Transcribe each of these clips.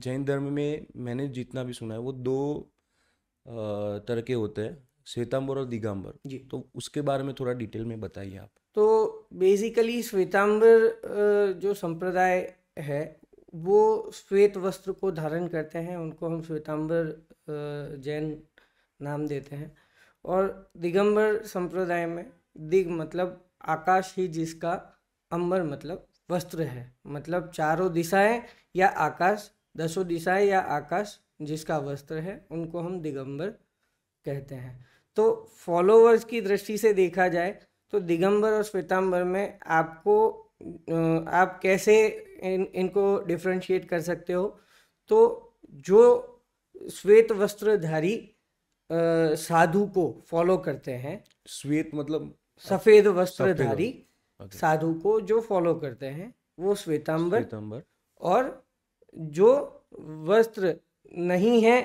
जैन धर्म में मैंने जितना भी सुना है वो दो तरह के होते हैं श्वेताम्बर और दिगंबर जी तो उसके बारे में थोड़ा डिटेल में बताइए आप तो बेसिकली श्वेताम्बर जो संप्रदाय है वो श्वेत वस्त्र को धारण करते हैं उनको हम श्वेताम्बर जैन नाम देते हैं और दिगंबर संप्रदाय में दिग मतलब आकाश ही जिसका अंबर मतलब वस्त्र है मतलब चारों दिशाएं या आकाश दसो दिशाएं या आकाश जिसका वस्त्र है उनको हम दिगंबर कहते हैं तो फॉलोवर्स की दृष्टि से देखा जाए तो दिगंबर और श्वेतांबर में आपको आप कैसे इन इनको डिफ्रेंशिएट कर सकते हो तो जो श्वेत वस्त्रधारी साधु को फॉलो करते हैं श्वेत मतलब सफेद वस्त्रधारी साधु को जो फॉलो करते हैं वो श्वेतांबर और जो वस्त्र नहीं है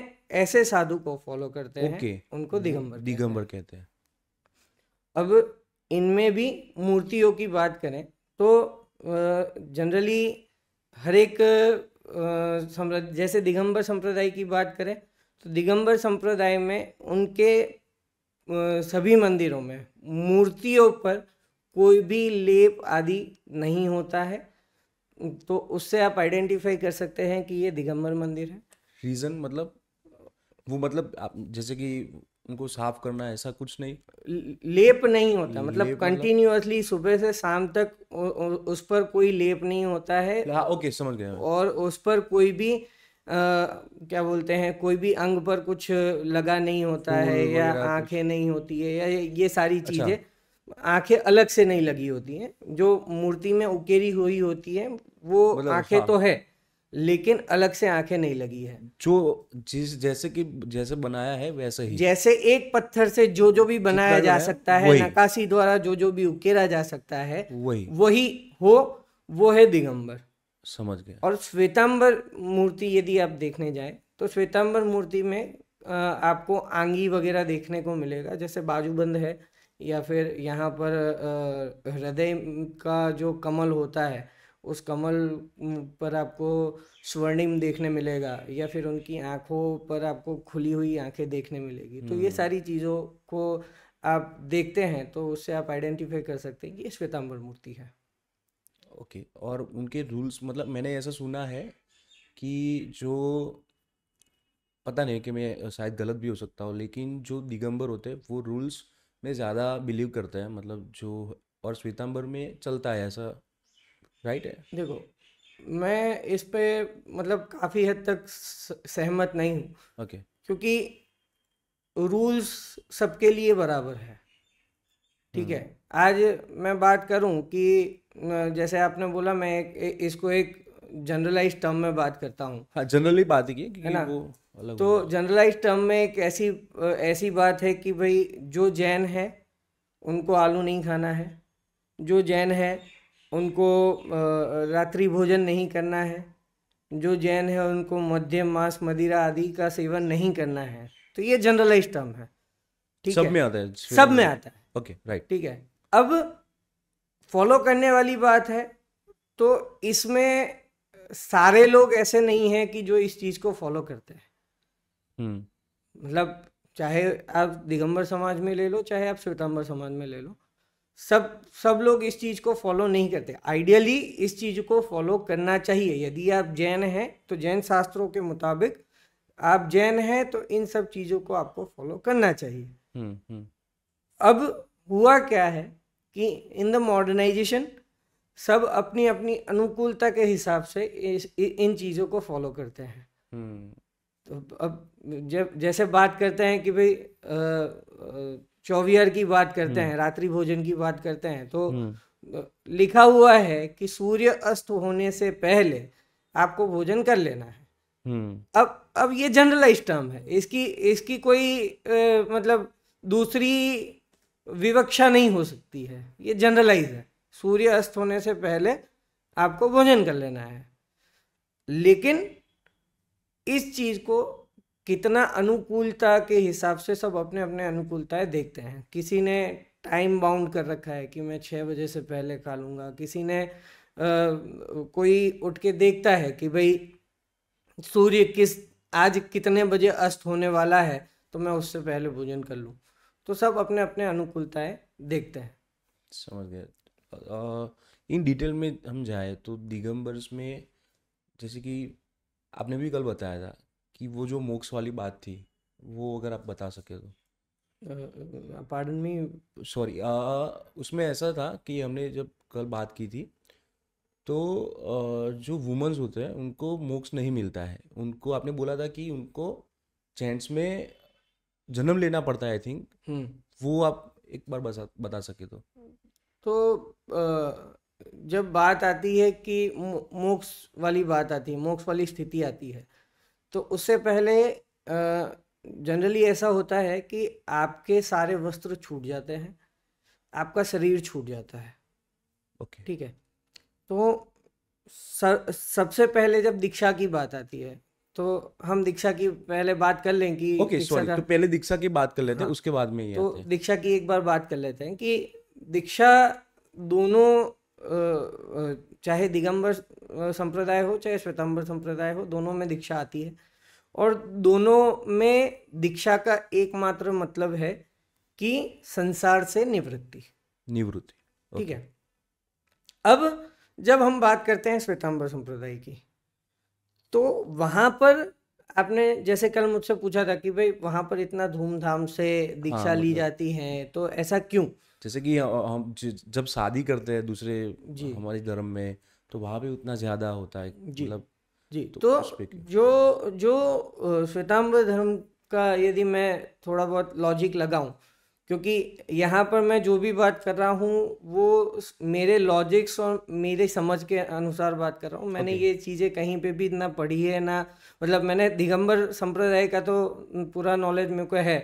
ऐसे साधु को फॉलो करते okay. हैं उनको दिगंबर दिगंबर कहते हैं अब इनमें भी मूर्तियों की बात करें तो जनरली हर एक जैसे दिगंबर संप्रदाय की बात करें तो दिगंबर संप्रदाय में उनके सभी मंदिरों में मूर्तियों पर कोई भी लेप आदि नहीं होता है तो उससे आप आइडेंटिफाई कर सकते हैं कि ये दिगंबर मंदिर है रीज़न मतलब वो मतलब आप जैसे कि उनको साफ करना ऐसा कुछ नहीं लेप नहीं होता मतलब कंटिन्यूअसली मतलब- सुबह से शाम तक उस पर कोई लेप नहीं होता है ओके हाँ, समझ गया और उस पर कोई भी आ, क्या बोलते हैं कोई भी अंग पर कुछ लगा नहीं होता है या आंखें नहीं होती है या ये सारी चीज़ें अच्छा। आंखें अलग से नहीं लगी होती हैं जो मूर्ति में उकेरी हुई होती है वो मतलब आंखें तो है लेकिन अलग से आंखें नहीं लगी है जो जिस जैसे कि जैसे बनाया है वैसे ही जैसे एक पत्थर से जो जो भी बनाया जा सकता है नकाशी द्वारा जो जो भी उकेरा जा सकता है वही वही हो वो है दिगंबर समझ गया और श्वेतांबर मूर्ति यदि आप देखने जाए तो श्वेतांबर मूर्ति में आपको आंगी वगैरह देखने को मिलेगा जैसे बाजूबंद है या फिर यहाँ पर हृदय का जो कमल होता है उस कमल पर आपको स्वर्णिम देखने मिलेगा या फिर उनकी आँखों पर आपको खुली हुई आँखें देखने मिलेगी तो ये हम्म। सारी चीज़ों को आप देखते हैं तो उससे आप आइडेंटिफाई कर सकते हैं कि ये श्वेतांबर मूर्ति है ओके okay. और उनके रूल्स मतलब मैंने ऐसा सुना है कि जो पता नहीं कि मैं शायद गलत भी हो सकता हूँ लेकिन जो दिगंबर होते हैं वो रूल्स में ज़्यादा बिलीव करते हैं मतलब जो और श्वेतम्बर में चलता है ऐसा राइट है देखो मैं इस पे मतलब काफ़ी हद तक सहमत नहीं हूँ ओके okay. क्योंकि रूल्स सबके लिए बराबर है ठीक है हम्म। आज मैं बात करूं कि जैसे आपने बोला मैं एक, इसको एक जनरलाइज टर्म में बात करता हूँ हाँ जनरली बात की है ना वो अलग तो जनरलाइज टर्म में एक ऐसी ऐसी बात है कि भाई जो जैन है उनको आलू नहीं खाना है जो जैन है उनको रात्रि भोजन नहीं करना है जो जैन है उनको मध्यम मांस मदिरा आदि का सेवन नहीं करना है तो ये जनरलाइज टर्म है ठीक सब है? में आता है सब में आता है ओके राइट ठीक है अब फॉलो करने वाली बात है तो इसमें सारे लोग ऐसे नहीं हैं कि जो इस चीज को फॉलो करते हैं हम्म। मतलब चाहे आप दिगंबर समाज में ले लो चाहे आप श्वेतांबर समाज में ले लो सब सब लोग इस चीज़ को फॉलो नहीं करते आइडियली इस चीज़ को फॉलो करना चाहिए यदि आप जैन हैं तो जैन शास्त्रों के मुताबिक आप जैन हैं तो इन सब चीज़ों को आपको फॉलो करना चाहिए हुँ, हम्म, हुँ. हम्म। अब हुआ क्या है कि इन द मॉडर्नाइजेशन सब अपनी अपनी अनुकूलता के हिसाब से इस, इन चीज़ों को फॉलो करते हैं हम्म। तो अब जब जैसे बात करते हैं कि भाई चौवियर की बात करते हम्म। हैं रात्रि भोजन की बात करते हैं तो हम्म। लिखा हुआ है कि सूर्य अस्त होने से पहले आपको भोजन कर लेना है अब अब ये जनरलाइज टर्म है इसकी इसकी कोई ए, मतलब दूसरी विवक्षा नहीं हो सकती है ये जनरलाइज है सूर्य अस्त होने से पहले आपको भोजन कर लेना है लेकिन इस चीज़ को कितना अनुकूलता के हिसाब से सब अपने अपने अनुकूलताएं देखते हैं किसी ने टाइम बाउंड कर रखा है कि मैं छः बजे से पहले खा लूँगा किसी ने आ, कोई उठ के देखता है कि भाई सूर्य किस आज कितने बजे अस्त होने वाला है तो मैं उससे पहले भोजन कर लूँ तो सब अपने अपने अनुकूलताएं देखते हैं समझ गया इन डिटेल में हम जाए तो दिगंबर्स में जैसे कि आपने भी कल बताया था कि वो जो मोक्ष वाली बात थी वो अगर आप बता सके तो पार्डन मी सॉरी उसमें ऐसा था कि हमने जब कल बात की थी तो uh, जो वुमेंस होते हैं उनको मोक्ष नहीं मिलता है उनको आपने बोला था कि उनको जेंट्स में जन्म लेना पड़ता है आई थिंक हम्म। वो आप एक बार बता बता सके तो तो जब बात आती है कि मोक्ष वाली बात आती है मोक्ष वाली स्थिति आती है तो उससे पहले जनरली ऐसा होता है कि आपके सारे वस्त्र छूट जाते हैं आपका शरीर छूट जाता है ओके ठीक है तो सर, सबसे पहले जब दीक्षा की बात आती है तो हम दीक्षा की पहले बात कर लें कि ओके okay, सॉरी तो पहले दीक्षा की बात कर लेते हैं हाँ, उसके बाद में तो दीक्षा की एक बार बात कर लेते हैं कि दीक्षा दोनों चाहे दिगंबर संप्रदाय हो चाहे श्वेतंबर संप्रदाय हो दोनों में दीक्षा आती है और दोनों में दीक्षा का एकमात्र मतलब है कि संसार से निवृत्ति निवृत्ति ठीक है अब जब हम बात करते हैं श्वेतंबर संप्रदाय की तो वहां पर आपने जैसे कल मुझसे पूछा था कि भाई वहां पर इतना धूमधाम से दीक्षा हाँ, ली मतलब जाती है तो ऐसा क्यों जैसे कि हम जब शादी करते हैं दूसरे हमारे धर्म में तो वहाँ भी उतना ज़्यादा होता है जी मतलब जी तो, तो जो जो श्वेतांबर धर्म का यदि मैं थोड़ा बहुत लॉजिक लगाऊं क्योंकि यहाँ पर मैं जो भी बात कर रहा हूँ वो मेरे लॉजिक्स और मेरे समझ के अनुसार बात कर रहा हूँ मैंने okay. ये चीज़ें कहीं पे भी ना पढ़ी है ना मतलब मैंने दिगंबर संप्रदाय का तो पूरा नॉलेज मेरे को है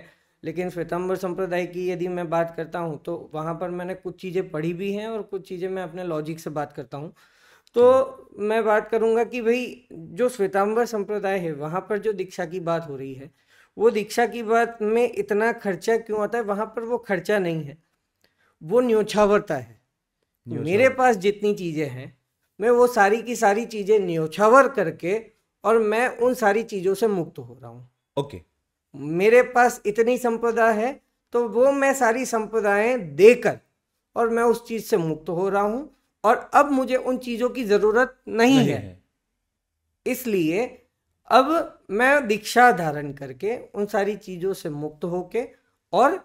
लेकिन श्वेतंबर संप्रदाय की यदि मैं बात करता हूँ तो वहाँ पर मैंने कुछ चीज़ें पढ़ी भी हैं और कुछ चीज़ें मैं अपने लॉजिक से बात करता हूँ तो मैं बात करूँगा कि भाई जो श्वेतांबर संप्रदाय है वहाँ पर जो दीक्षा की बात हो रही है वो दीक्षा की बात में इतना खर्चा क्यों आता है वहाँ पर वो खर्चा नहीं है वो न्योछावरता है मेरे पास जितनी चीज़ें हैं मैं वो सारी की सारी चीज़ें न्योछावर करके और मैं उन सारी चीज़ों से मुक्त हो रहा हूँ ओके okay. मेरे पास इतनी संपदा है तो वो मैं सारी संपदाएं देकर और मैं उस चीज़ से मुक्त हो रहा हूं और अब मुझे उन चीज़ों की ज़रूरत नहीं, नहीं है, है। इसलिए अब मैं दीक्षा धारण करके उन सारी चीज़ों से मुक्त होके और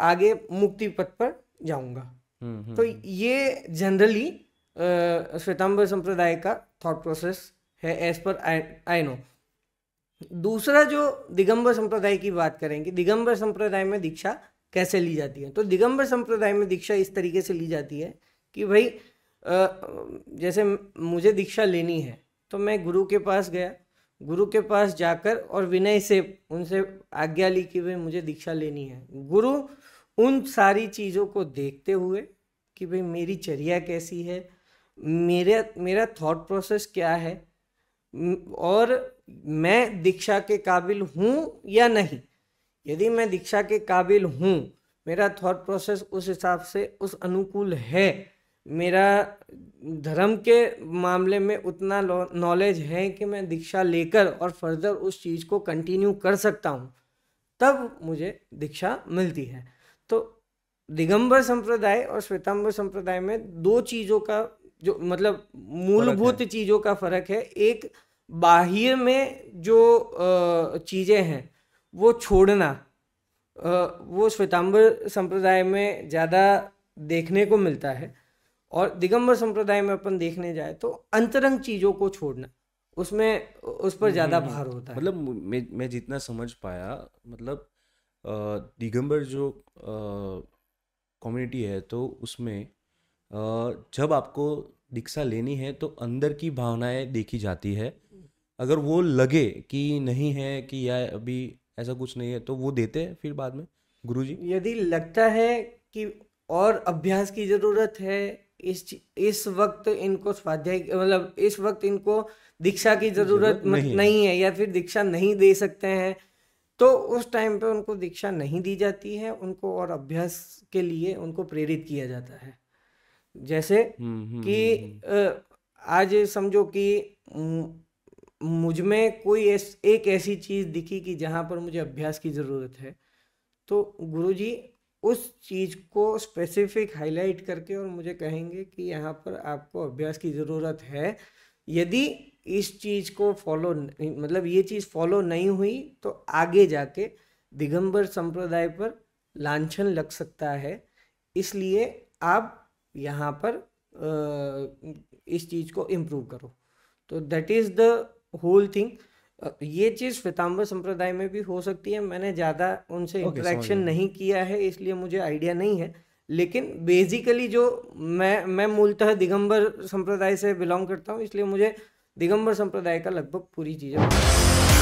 आगे मुक्ति पथ पर जाऊंगा हम्म, हम्म, तो हम्म। ये जनरली श्वेतांबर संप्रदाय का थॉट प्रोसेस है एज पर आई नो दूसरा जो दिगंबर संप्रदाय की बात करेंगे दिगंबर संप्रदाय में दीक्षा कैसे ली जाती है तो दिगंबर संप्रदाय में दीक्षा इस तरीके से ली जाती है कि भाई जैसे मुझे दीक्षा लेनी है तो मैं गुरु के पास गया गुरु के पास जाकर और विनय से उनसे आज्ञा ली कि भाई मुझे दीक्षा लेनी है गुरु उन सारी चीज़ों को देखते हुए कि भाई मेरी चर्या कैसी है मेरा मेरा थॉट प्रोसेस क्या है और मैं दीक्षा के काबिल हूँ या नहीं यदि मैं दीक्षा के काबिल हूँ मेरा थॉट प्रोसेस उस हिसाब से उस अनुकूल है मेरा धर्म के मामले में उतना नॉलेज है कि मैं दीक्षा लेकर और फर्दर उस चीज़ को कंटिन्यू कर सकता हूँ तब मुझे दीक्षा मिलती है तो दिगंबर संप्रदाय और श्वेतांबर संप्रदाय में दो चीज़ों का जो मतलब मूलभूत चीज़ों का फर्क है एक बाहर में जो चीज़ें हैं वो छोड़ना वो श्वेतांबर संप्रदाय में ज़्यादा देखने को मिलता है और दिगंबर संप्रदाय में अपन देखने जाए तो अंतरंग चीज़ों को छोड़ना उसमें उस पर ज़्यादा हम्म, भार होता है मतलब मैं मैं जितना समझ पाया मतलब दिगंबर जो कम्युनिटी है तो उसमें जब आपको दीक्षा लेनी है तो अंदर की भावनाएं देखी जाती है अगर वो लगे कि नहीं है कि या अभी ऐसा कुछ नहीं है तो वो देते हैं फिर बाद में गुरु जी यदि लगता है कि और अभ्यास की ज़रूरत है इस इस वक्त इनको स्वाध्याय मतलब इस वक्त इनको दीक्षा की ज़रूरत नहीं, नहीं है या फिर दीक्षा नहीं दे सकते हैं तो उस टाइम पे उनको दीक्षा नहीं दी जाती है उनको और अभ्यास के लिए उनको प्रेरित किया जाता है जैसे हम्म, हम्म, कि हम्म, आज समझो कि मुझ में कोई एस, एक ऐसी चीज़ दिखी कि जहाँ पर मुझे अभ्यास की ज़रूरत है तो गुरुजी उस चीज़ को स्पेसिफिक हाईलाइट करके और मुझे कहेंगे कि यहाँ पर आपको अभ्यास की ज़रूरत है यदि इस चीज़ को फॉलो मतलब ये चीज़ फॉलो नहीं हुई तो आगे जाके दिगंबर संप्रदाय पर लांछन लग सकता है इसलिए आप यहाँ पर इस चीज़ को इम्प्रूव करो तो that is the whole thing ये चीज़ फितम्बर संप्रदाय में भी हो सकती है मैंने ज़्यादा उनसे इंटरेक्शन okay, नहीं किया है इसलिए मुझे आइडिया नहीं है लेकिन बेसिकली जो मैं मैं मूलतः दिगंबर संप्रदाय से बिलोंग करता हूँ इसलिए मुझे दिगंबर संप्रदाय का लगभग पूरी चीज़ें